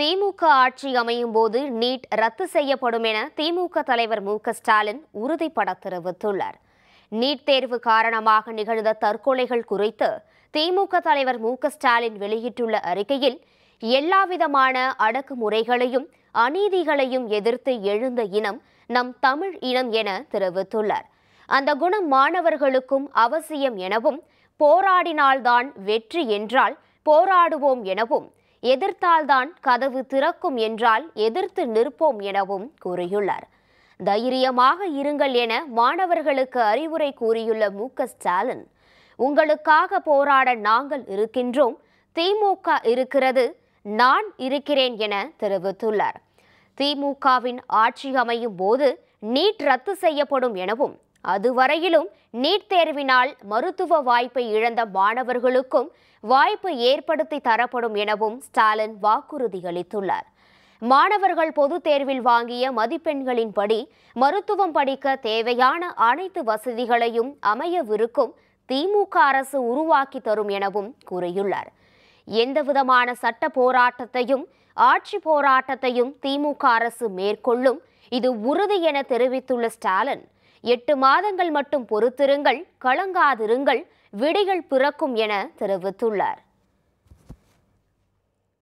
திமுக ஆட்சி அமையும் போது நீட் ரத்து செய்யப்படும் என திமுக தலைவர் மு ஸ்டாலின் உறுதிப்பட தெரிவித்துள்ளார் நீட் தேர்வு காரணமாக நிகழ்ந்த தற்கொலைகள் குறித்து திமுக தலைவர் மு ஸ்டாலின் வெளியிட்டுள்ள அறிக்கையில் எல்லாவிதமான அடக்குமுறைகளையும் அநீதிகளையும் எதிர்த்து எழுந்த இனம் நம் தமிழ் இனம் என தெரிவித்துள்ளார் அந்த குணம் மாணவர்களுக்கும் அவசியம் எனவும் போராடினால்தான் வெற்றி என்றால் போராடுவோம் எனவும் எதிர்த்தால்தான் கதவு திறக்கும் என்றால் எதிர்த்து நிற்போம் எனவும் கூறியுள்ளார் தைரியமாக இருங்கள் என மாணவர்களுக்கு அறிவுரை கூறியுள்ள மு ஸ்டாலின் உங்களுக்காக போராட நாங்கள் இருக்கின்றோம் திமுக இருக்கிறது நான் இருக்கிறேன் என தெரிவித்துள்ளார் திமுகவின் ஆட்சி அமையும் போது நீட் ரத்து செய்யப்படும் எனவும் அதுவரையிலும் நீட் தேர்வினால் மருத்துவ வாய்ப்பை இழந்த மாணவர்களுக்கும் வாய்ப்பு ஏற்படுத்தி தரப்படும் எனவும் ஸ்டாலின் வாக்குறுதி அளித்துள்ளார் மாணவர்கள் பொதுத் தேர்வில் வாங்கிய மதிப்பெண்களின்படி மருத்துவம் படிக்க தேவையான அனைத்து வசதிகளையும் அமையவிருக்கும் திமுக அரசு உருவாக்கி தரும் எனவும் கூறியுள்ளார் எந்தவிதமான சட்ட போராட்டத்தையும் ஆட்சி போராட்டத்தையும் திமுக அரசு மேற்கொள்ளும் இது உறுதி என தெரிவித்துள்ள ஸ்டாலின் எட்டு மாதங்கள் மட்டும் பொறுத்திருங்கள் கலங்காதிருங்கள் விடிகள் பிறக்கும் என தெரிவித்துள்ளார்